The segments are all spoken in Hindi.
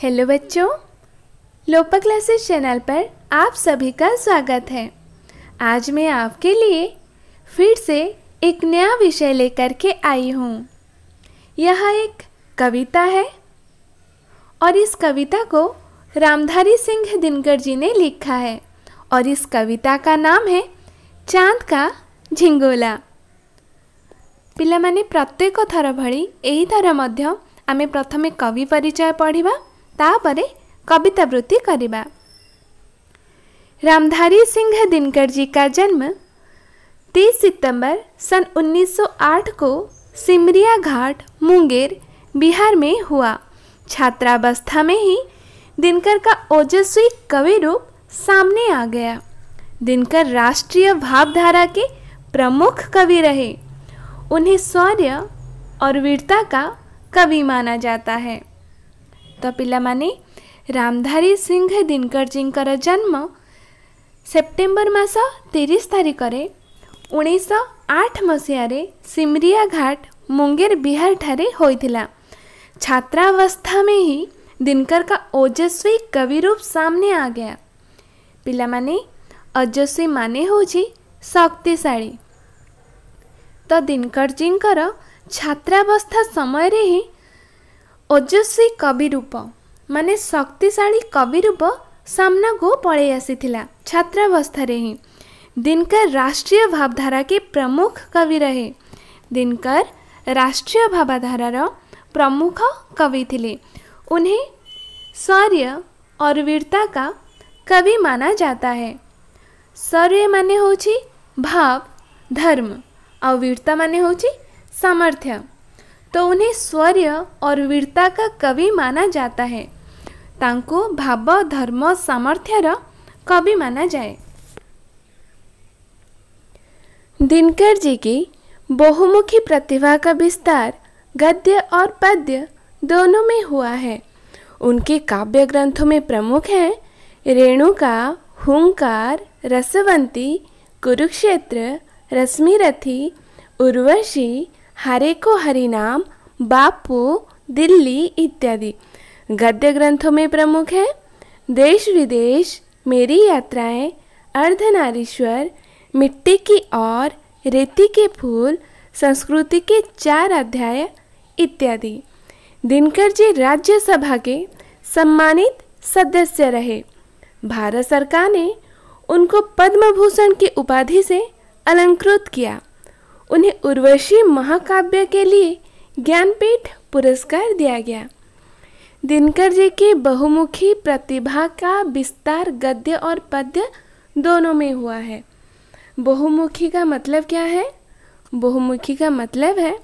हेलो बच्चों लोपा क्लासेस चैनल पर आप सभी का स्वागत है आज मैं आपके लिए फिर से एक नया विषय लेकर के आई हूँ यह एक कविता है और इस कविता को रामधारी सिंह दिनकर जी ने लिखा है और इस कविता का नाम है चांद का झिंगोला ପିଲାମାନେ प्रत्येक थर ଭଳି थर मध्य आम प्रथम कवि परिचय पढ़वा ତାପରେ कवितावृत्ति କରିବା रामधारी सिंह दिनकर जी का जन्म 30 सितंबर सन 1908 को सिमरिया घाट मुंगेर बिहार में हुआ छात्रावस्था में ही दिनकर का ओजस्वी कवि रूप सामने आ गया दिनकर राष्ट्रीय भावधारा के प्रमुख कवि रहे उन्हें शौर्य और वीरता का कवि माना जाता है ତ ପିଲାମାନେ ରାମଧାରୀ ସିଂହ ଦିନକରଜୀଙ୍କର ଜନ୍ମ ସେପ୍ଟେମ୍ବର ମାସ ତିରିଶ ତାରିଖରେ ଉଣେଇଶହ आठ मसीह ସିମରିଆ घाट मुंगेर बिहार ठारे हुई थी छात्रावस्था में ही दिनकर का ओजस्वी कवि रूप सामने आ गया पिला माने ओजस्वी माने हूँ तो दिनकर जी छात्रावस्था समय ही कवि रूप माने शक्तिशाली कवि रूप सामना को ପଳେଇ आसी छात्रावस्था ही दिनकर राष्ट्रीय भावधारा के प्रमुख कवि रहे दिनकर राष्ट्रीय भावधारा प्रमुख कवि थे उन्हें सौर्य और वीरता का कवि माना जाता है सौर्य माने हूँ भाव धर्म और वीरता माने हो सामर्थ्य तो उन्हें स्वर्य और वीरता का कवि माना जाता है तांको भाव धर्म सामर्थ्यर कवि माना जाए दिनकर जी की बहुमुखी प्रतिभा का विस्तार गद्य और पद्य दोनों में हुआ है उनके काव्य ग्रंथों में प्रमुख हैं रेणुका हुंकार रसवंती कुरुक्षेत्र रश्मिरथी उर्वशी हरे को हरिनाम बापू दिल्ली इत्यादि गद्य ग्रंथों में प्रमुख है देश विदेश मेरी यात्राएं अर्धनारीश्वर मिट्टी की और रेती के फूल संस्कृति के चार अध्याय इत्यादि दिनकर जी राज्यसभा के सम्मानित सदस्य रहे भारत सरकार ने उनको पद्म भूषण की उपाधि से अलंकृत किया उन्हें उर्वशी महाकाव्य के लिए ज्ञानपीठ पुरस्कार दिया गया दिनकर जी की बहुमुखी प्रतिभा का विस्तार गद्य और पद्य दोनों में हुआ है बहुमुखी का मतलब क्या है बहुमुखी का मतलब है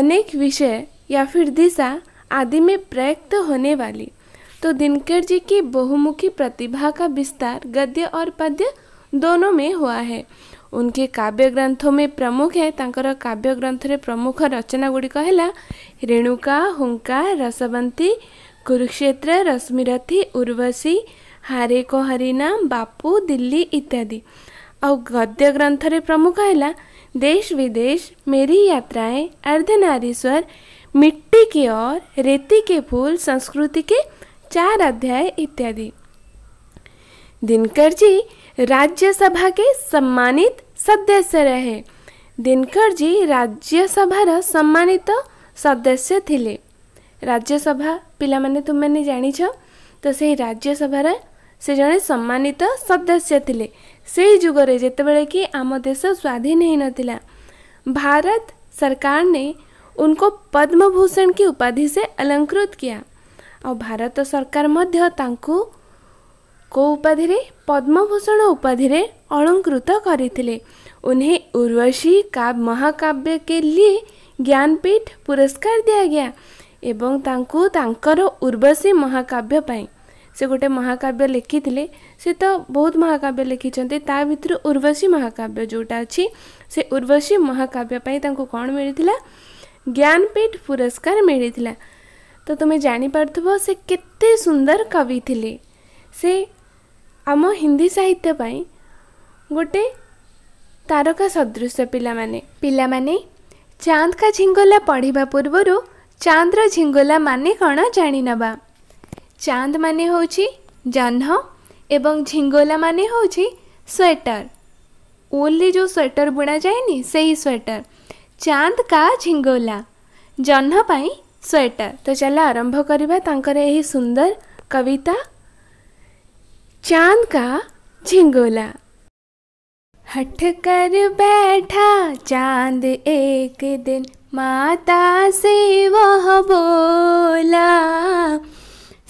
अनेक विषय या फिर दिशा आदि में प्रयुक्त होने वाली तो दिनकर जी की बहुमुखी प्रतिभा का विस्तार गद्य और पद्य दोनों में हुआ है उनके काव्य ग्रंथों में प्रमुख है तांकर काव्य ग्रंथ रे प्रमुख रचना गुड़िकला रेणुका हुंका रसवंती कुरुक्षेत्र रश्मिरथी उर्वशी हारे को हरिना बापू दिल्ली इत्यादि और गद्य ग्रंथ रे प्रमुख है देश विदेश मेरी यात्राएं अर्धनारीश्वर मिट्टी के और रेती के फूल संस्कृति के चार अध्याय इत्यादि दिनकर जी राज्यसभा के सम्मानित सदस्य रहे दिनकर जी राज्यसभा सम्मानित सदस्य थे राज्यसभा पाने तुमने जाच तो से राज्यसभा से जड़े सम्मानित सदस्य थे से युगर जिते कि आम देश स्वाधीन ही नाला भारत सरकार ने उनको पद्म भूषण की उपाधि से अलंकृत किया और भारत सरकार मध्यू को उपाधि पद्मभूषण उपाधि अलंकृत करते उन्हें उर्वशी काव्य महाकाव्य के लिए ज्ञानपीठ पुरस्कार दिया गया एवं तांकु तांकर उर्वशी महाकाव्य पाई से गोटे महाकाव्य लिखी थे से तो बहुत महाकाव्य लिखी ता भितर उर्वशी महाकाव्य जोटा अच्छी से उर्वशी महाकाव्य पाई तांकु कौन मिलता ज्ञानपीठ पुरस्कार मिलता तो तुम्हें जानी से केते सुंदर कवि थी से आम हिंदी साहित्य साहित्यपाई गोटे तारका सदृश पाने पाने चांद का झिंगोला पढ़ा पूर्व चांद्र झिंगोला मान कौन जाणिन चांद मान हूँ जह्न एवं झिंगोला मान हूँ स्वेटर ओल्ली जो स्वेटर बुणा जाए से ही स्वेटर चांद का झिंगोला जहन पर स्वेटर तो चल आरंभ करवा सुंदर कविता चांद का झिंगोला हट कर बैठा चांद एक दिन माता से वह बोला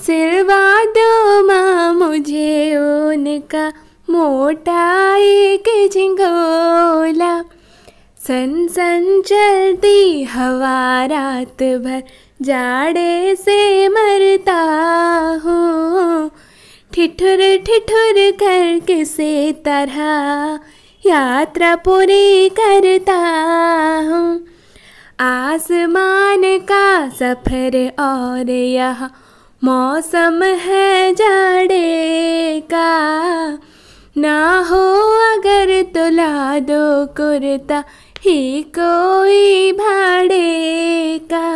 सिरवा दो माँ मुझे उनका मोटा एक झिंगोला सन सन चलती हवा रात भर जाड़े से मरता हूँ ठिठुर ठिठुर कर किसे तरह यात्रा पूरी करता हूँ आसमान का सफ़र और यह मौसम है जाड़े का ना हो अगर तुला दो कुर्ता ही कोई भाड़े का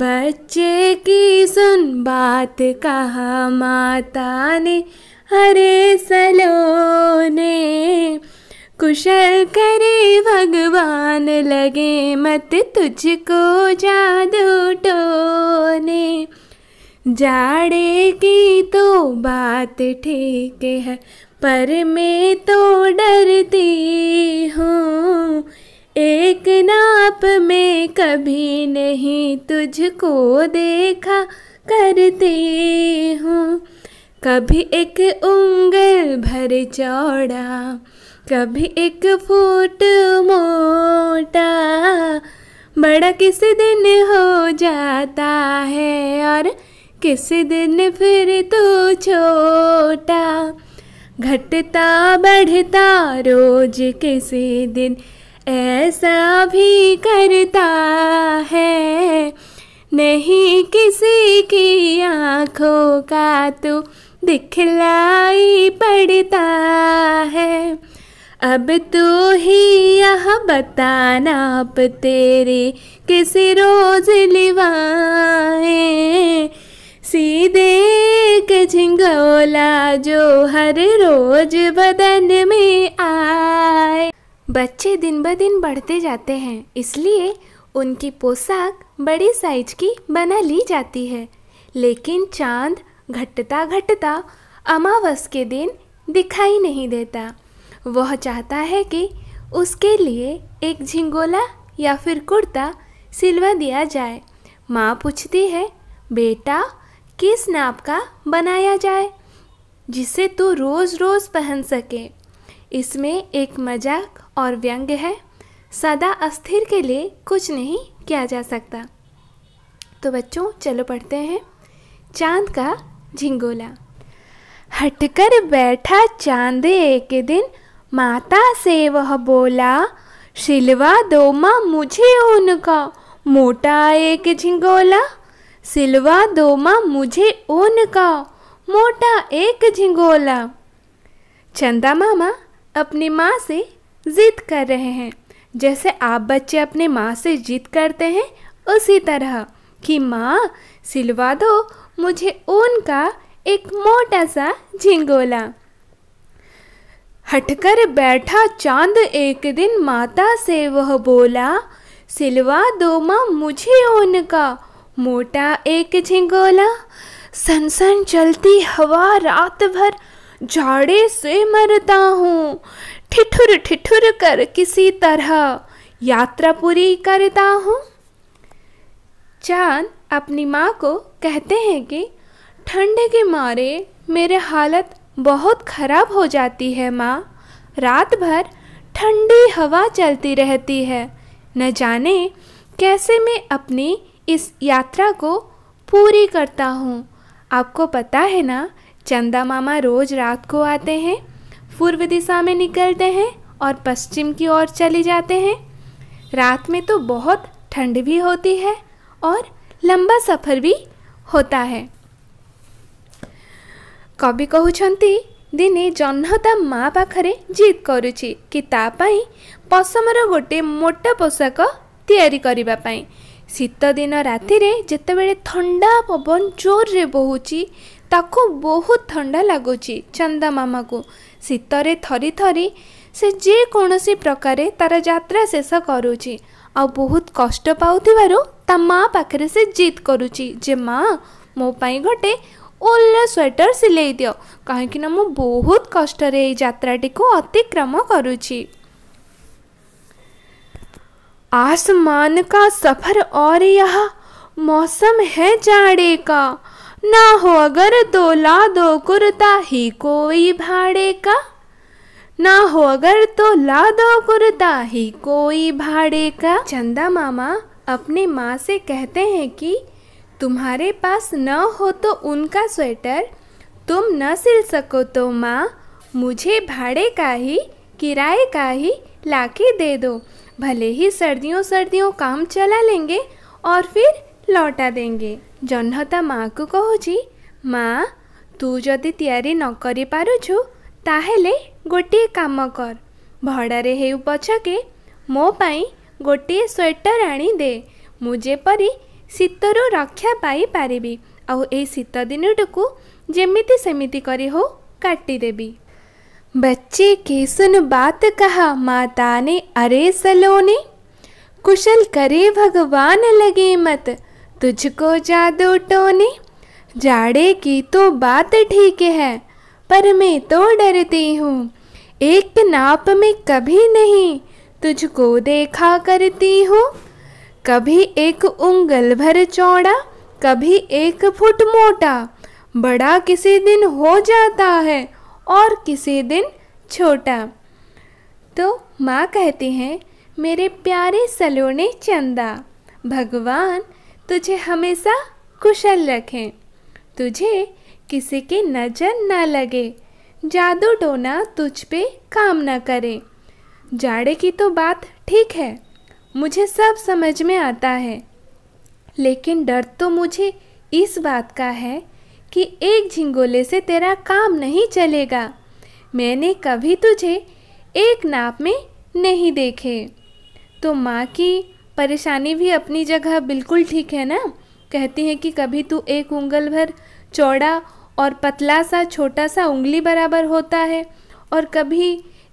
बच्चे की सुन बात कहा माता ने हरे सलो ने कुशल करे भगवान लगे मत तुझको जादू टोने जाड़े की तो बात ठीक है पर मैं तो डरती हूँ एक नाप में कभी नहीं तुझको देखा करती हूँ कभी एक उंगल भर चौड़ा कभी एक फुट मोटा बड़ा किस दिन हो जाता है और किस दिन फिर तू छोटा घटता बढ़ता रोज किसी दिन ऐसा भी करता है नहीं किसी की आँखों का तो दिखलाई पड़ता है अब तो ही यह बताना अब तेरे किस रोज लिवाए सीधे एक झिंगोला जो हर रोज बदन में आए बच्चे दिन ब दिन बढ़ते जाते हैं इसलिए उनकी पोशाक बड़ी साइज की बना ली जाती है लेकिन चांद घटता घटता अमावस के दिन दिखाई नहीं देता वह चाहता है कि उसके लिए एक झिंगोला या फिर कुर्ता सिलवा दिया जाए माँ पूछती है बेटा किस नाप का बनाया जाए जिसे तू रोज़ रोज़ पहन सके इसमें एक मजाक और व्यंग है सदा अस्थिर के लिए कुछ नहीं किया जा सकता तो बच्चों चलो पढ़ते हैं चांद का झिंगोला हटकर बैठा चांद एक दिन माता से वह बोला सिलवा दो माँ मुझे उनका मोटा एक झिंगोला सिलवा दो माँ मुझे उनका का मोटा एक झिंगोला चंदा मामा अपनी माँ से ज़िद कर रहे हैं जैसे आप बच्चे अपने माँ से जिद करते हैं उसी तरह कि माँ सिलवा दो मुझे ऊन का एक मोटा सा झिंगोला हटकर बैठा चांद एक दिन माता से वह बोला सिलवा दो माँ मुझे ऊन का मोटा एक झिंगोला सनसन चलती हवा रात भर झाड़े से मरता हूँ ठिठुर ठिठुर कर किसी तरह यात्रा पूरी करता हूँ चांद अपनी माँ को कहते हैं कि ठंड के मारे मेरे हालत बहुत ख़राब हो जाती है माँ रात भर ठंडी हवा चलती रहती है न जाने कैसे मैं अपनी इस यात्रा को पूरी करता हूँ आपको पता है ना चंदा मामा रोज़ रात को आते हैं पूर्व दिशा में निकलते हैं और पश्चिम की ओर चले जाते हैं रात में तो बहुत ठंड भी होती है और लंबा सफ़र भी होता है कवि कहते दिने ଜହ୍ନ माँ पाखे जिद ଜିଦ୍ कि କି पशमर गोटे मोटा ଗୋଟିଏ ମୋଟା शीत ତିଆରି କରିବା ପାଇଁ ଶୀତଦିନ ରାତିରେ ଯେତେବେଳେ ଥଣ୍ଡା ତାକୁ ବହୁତ ଥଣ୍ଡା ଲାଗୁଛି ଚନ୍ଦାମାମାକୁ ଶୀତରେ ଥରି ଥରି ସେ ଯେକୌଣସି ପ୍ରକାରେ ତା'ର ଯାତ୍ରା ଶେଷ କରୁଛି ଆଉ ବହୁତ କଷ୍ଟ ପାଉଥିବାରୁ ତା ମାଆ ପାଖରେ ସେ ଜିଦ୍ କରୁଛି ଯେ ମାଆ ମୋ ପାଇଁ ଗୋଟେ ଓଲ୍ର ସ୍ୱେଟର ସିଲେଇ ଦିଅ କାହିଁକିନା ମୁଁ ବହୁତ କଷ୍ଟରେ ଏଇ ଯାତ୍ରାଟିକୁ ଅତିକ୍ରମ କରୁଛି आसमान का सफ़र और यह मौसम है जाड़े का ना हो अगर तो ला दो कुर्ता ही कोई भाड़े का ना हो अगर तो ला दो कुर्ता ही कोई भाड़े का चंदा मामा अपनी माँ से कहते हैं कि तुम्हारे पास न हो तो उनका स्वेटर तुम न सिल सको तो माँ मुझे भाड़े का ही किराए का ही लाके दे दो भले ही सर्दियों सर्दियों काम चला लेंगे और फिर लौटा देंगे ଜହ୍ନତା ମାଆକୁ କହୁଛି ମା ତୁ ଯଦି ତିଆରି ନ କରିପାରୁଛୁ ତାହେଲେ ଗୋଟିଏ କାମ କର ଭଡ଼ାରେ ହେଉ ପଛକେ ମୋ ପାଇଁ ଗୋଟିଏ ସ୍ୱେଟର ଆଣିଦେ ମୁଁ ଯେପରି ଶୀତରୁ ରକ୍ଷା ପାଇପାରିବି ଆଉ ଏଇ ଶୀତ ଦିନଟିକୁ ଯେମିତି ସେମିତି କରି ହଉ କାଟିଦେବି बच्चे की सुन बात कहा माता ने अरे सलोने कुशल करे भगवान लगे मत तुझको जादू टोने जाड़े की तो बात ठीक है पर मैं तो डरती हूँ एक नाप में कभी नहीं तुझको देखा करती हूँ कभी एक उंगल भर चौड़ा कभी एक फुट मोटा बड़ा किसी दिन हो जाता है और किसी दिन छोटा तो माँ कहती हैं मेरे प्यारे सलोने चंदा भगवान तुझे हमेशा कुशल रखें तुझे किसी की नज़र ना लगे जादू टोना तुझ पे काम न करे जाड़े की तो बात ठीक है मुझे सब समझ में आता है लेकिन डर तो मुझे इस बात का है कि एक झिंगोले से तेरा काम नहीं चलेगा मैंने कभी तुझे एक नाप में नहीं देखे तो माँ की परेशानी भी अपनी जगह बिल्कुल ठीक है ना कहती हैं कि कभी तू एक उंगल भर चौड़ा और पतला सा छोटा सा उंगली बराबर होता है और कभी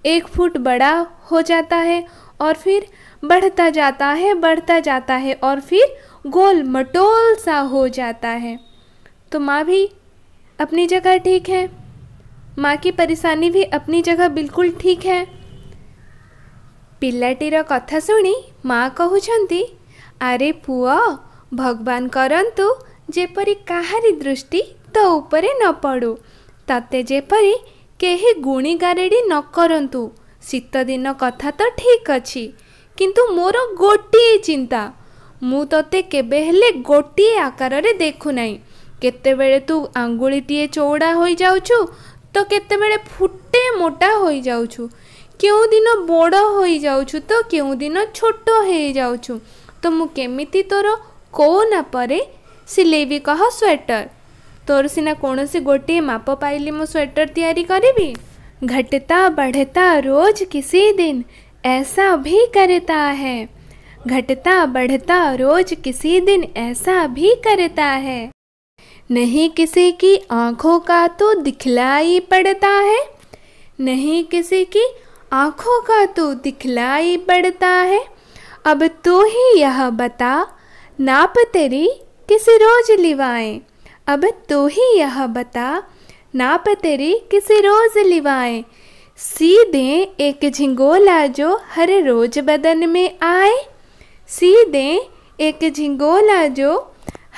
एक फुट बड़ा हो जाता है और फिर बढ़ता जाता है बढ़ता जाता है और फिर गोल मटोल सा हो जाता है तो माँ भी अपनी जगह ठीक है माँ की परेशानी भी अपनी जगह बिल्कुल ठीक है ପିଲାଟିର କଥା ଶୁଣି ମା କହୁଛନ୍ତି ଆରେ ପୁଅ ଭଗବାନ କରନ୍ତୁ ଯେପରି କାହାରି ଦୃଷ୍ଟି ତୋ ଉପରେ ନ ପଡ଼ୁ ତତେ ଯେପରି କେହି ଗୁଣିଗାରେଡ଼ି ନ କରନ୍ତୁ ଶୀତଦିନ କଥା ତ ଠିକ୍ ଅଛି କିନ୍ତୁ ମୋର ଗୋଟିଏ ଚିନ୍ତା ମୁଁ ତତେ କେବେ ହେଲେ ଗୋଟିଏ ଆକାରରେ ଦେଖୁନାହିଁ କେତେବେଳେ ତୁ ଆଙ୍ଗୁଳିଟିଏ ଚଉଡ଼ା ହୋଇଯାଉଛୁ ତ କେତେବେଳେ ଫୁଟେ ମୋଟା ହୋଇଯାଉଛୁ क्यों दिन बड़ हो जाऊ तो क्यों दिन छोट हो जाऊ तो मुमी तोर कौ नापर सिलेबी कह स्वेटर तोर सीना कौन सी गोटे माप पाइली मो स्वेटर तैयारी करी घटता बढ़ता रोज किसी दिन ऐसा भी करता है घटता बढ़ता रोज किसी दिन ऐसा भी करता है नहीं किसी की आंखों का तो दिखलाई पड़ता है नहीं किसी की आँखों का तो दिखलाई पड़ता है अब तो ही यह बता नाप तेरी किस रोज लिवाए अब तो ही यह बता नाप तेरी किस रोज लिवाए सी दें एक झिंगोला जो हर रोज बदन में आए सी दे एक झिंगोला जो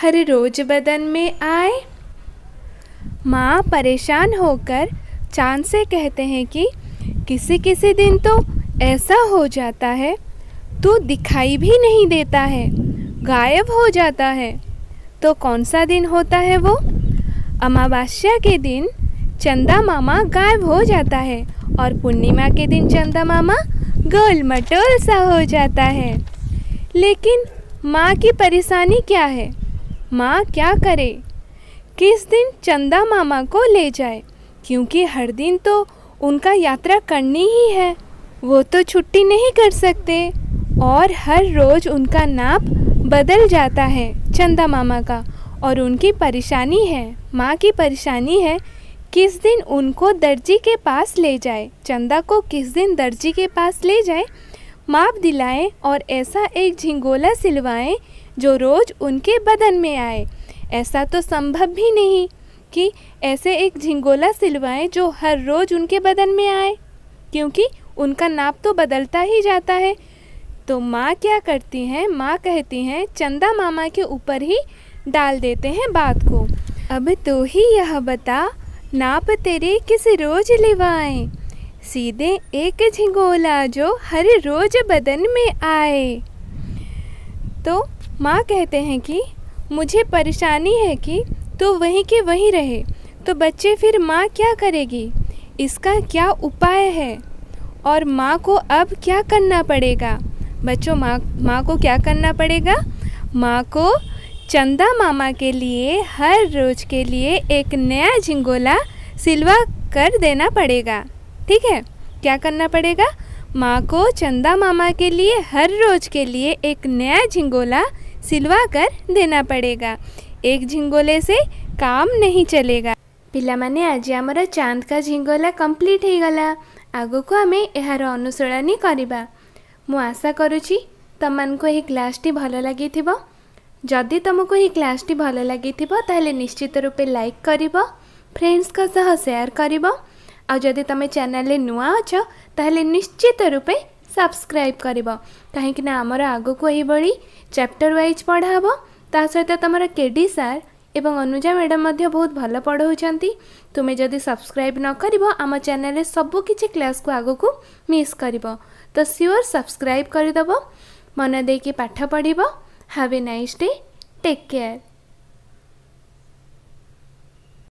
हर रोज बदन में आए माँ परेशान होकर चांद से कहते हैं कि किसी किसी दिन तो ऐसा हो जाता है तू तो दिखाई भी नहीं देता है गायब हो जाता है तो कौन सा दिन होता है वो अमावस्या के दिन चंदा मामा गायब हो जाता है और पूर्णिमा के दिन चंदा मामा गोल मटोल सा हो जाता है लेकिन माँ की परेशानी क्या है माँ क्या करे किस दिन चंदा मामा को ले जाए क्योंकि हर दिन तो उनका यात्रा करनी ही है वो तो छुट्टी नहीं कर सकते और हर रोज़ उनका नाप बदल जाता है चंदा मामा का और उनकी परेशानी है माँ की परेशानी है किस दिन उनको दर्जी के पास ले जाए चंदा को किस दिन दर्जी के पास ले जाए माप दिलाएं और ऐसा एक झिंगोला सिलवाएं जो रोज़ उनके बदन में आए ऐसा तो संभव भी नहीं कि ऐसे एक झिंगोला सिलवाएं जो हर रोज़ उनके बदन में आए क्योंकि उनका नाप तो बदलता ही जाता है तो माँ क्या करती हैं माँ कहती हैं चंदा मामा के ऊपर ही डाल देते हैं बात को अब तो ही यह बता नाप तेरे किस रोज लिवाएं सीधे एक झिंगोला जो हर रोज बदन में आए तो माँ कहते हैं कि मुझे परेशानी है कि तो वहीं के वहीं रहे तो बच्चे फिर माँ क्या करेगी इसका क्या उपाय है और माँ को अब क्या करना पड़ेगा बच्चों माँ माँ को क्या करना पड़ेगा माँ को चंदा मामा के लिए हर रोज के लिए एक नया झिंगोला सिलवा कर देना पड़ेगा ठीक है क्या करना पड़ेगा माँ को चंदा मामा के लिए हर रोज के लिए एक नया झिंगोला सिलवा कर देना पड़ेगा एक झिंगोले से काम नहीं चलेगा पिला माने आज आम चांद का झिंगोला कंप्लीट हो गला आगो को आम यार अनुशीलन करवा मुशा करुच्ची तुम मानको यही क्लासटी भल लगी जदि तुमको ये क्लासटी भल लगी निश्चित रूपे लाइक कर फ्रेंड्स का सह शेयर कर आदि तुम चेल नुआ अच निश्चित रूपे सब्सक्राइब कर कहीं आमर आगो को यही चैप्टर व्वज पढ़ा ତା ସହିତ ତୁମର କେଡି ସାର୍ ଏବଂ ଅନୁଜା ମ୍ୟାଡ଼ାମ୍ ମଧ୍ୟ ବହୁତ ଭଲ ପଢ଼ାଉଛନ୍ତି ତୁମେ ଯଦି ସବସ୍କ୍ରାଇବ୍ ନ କରିବ ଆମ ଚ୍ୟାନେଲରେ ସବୁ କିଛି କ୍ଲାସ୍କୁ ଆଗକୁ ମିସ୍ କରିବ ତ ସିଓର୍ ସବସ୍କ୍ରାଇବ୍ କରିଦେବ ମନ ଦେଇକି ପାଠ ପଢ଼ିବ have a nice day take care